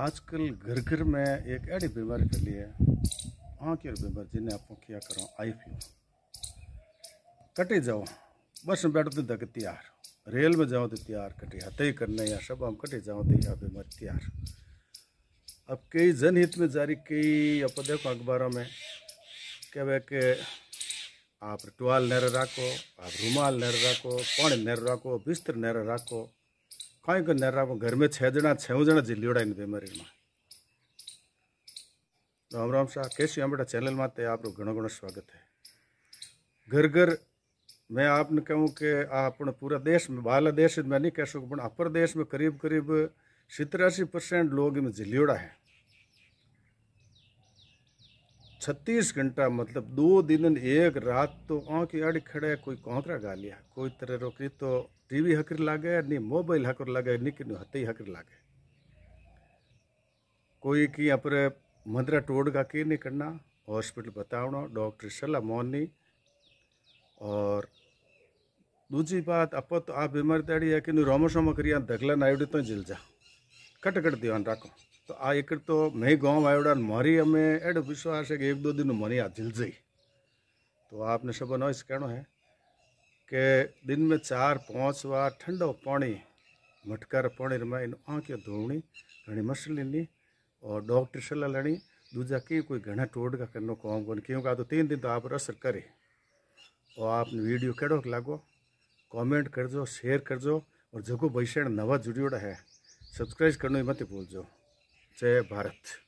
आजकल घर घर में एक ऐसी बीमारी फैली है आँख और बीमारी जिन्हें आप क्या करो आई फ्लू कटे जाओ बस में बैठो तो दक तैयार रेल में जाओ तो तैयार कटे हते ही करने या सब हम कटे जाओ तो यह बीमारी तैयार अब कई जनहित में जारी कई आप देखो अखबारों में कह वे के आप टुआल नहर राखो आप रुमाल नहर रखो पानी नहर रखो बिस्तर नहर रखो कहीं को नैरा घर में छः जना छः जना झिल्लियोड़ा इन बीमारी में राम राम शाह कैसी अम्बेटा चैनल में ते आप घणो घणो स्वागत है घर घर मैं आपने कहूँ कि आप पूरा देश में बाला देश मैं नहीं कह सकूँ पर अपर देश में करीब करीब सत्तर परसेंट लोग इनमें झिल्लियोड़ा है छत्तीस घंटा मतलब दो दिन एक रात तो आँख अड़ खड़े कोई कौकरा गा लिया कोई तरह रोकरी तो टीवी हकर लागे नहीं मोबाइल हकर लागे नहीं कि हत्या हकर लागे कोई कि अपने मंदरा टोड़ का के नहीं करना हॉस्पिटल बताओ डॉक्टर सलाह मोनी और दूजी बात आप तो आप बीमारी दाड़ी है कि रोमो सोमो करिया दगला नाइडी तो जिल जा कट कट दीवान राखो આ એકર તો નહી ગોમ આયોડાન મરી અમે એડ વિશ્વાસે કે એક બે દિન મરી આદિલ જઈ તો આપને સબન ઓયસ કેણો હે કે દિન મે ચાર પાંચ વાર ઠંડો પાણી મટકર પડીર મેન આંખે ધોવણી ઘણી મસલી લી ઓર ડોક્ટર સલાહ લણી દુજા કે કોઈ ઘણા ટોડકા કરનો કોમ કોન ક્યુંગા તો 3 દિન તો આબ્ર અસર કરે ઓ આપની વિડિયો કેડો લાગો કમેન્ટ કરજો શેર કરજો ઓર જકો બૈશેણ નવા જોડ્યોડે હે સબસ્ક્રાઇબ કરનો ઇમેતે ભૂલજો जय भारत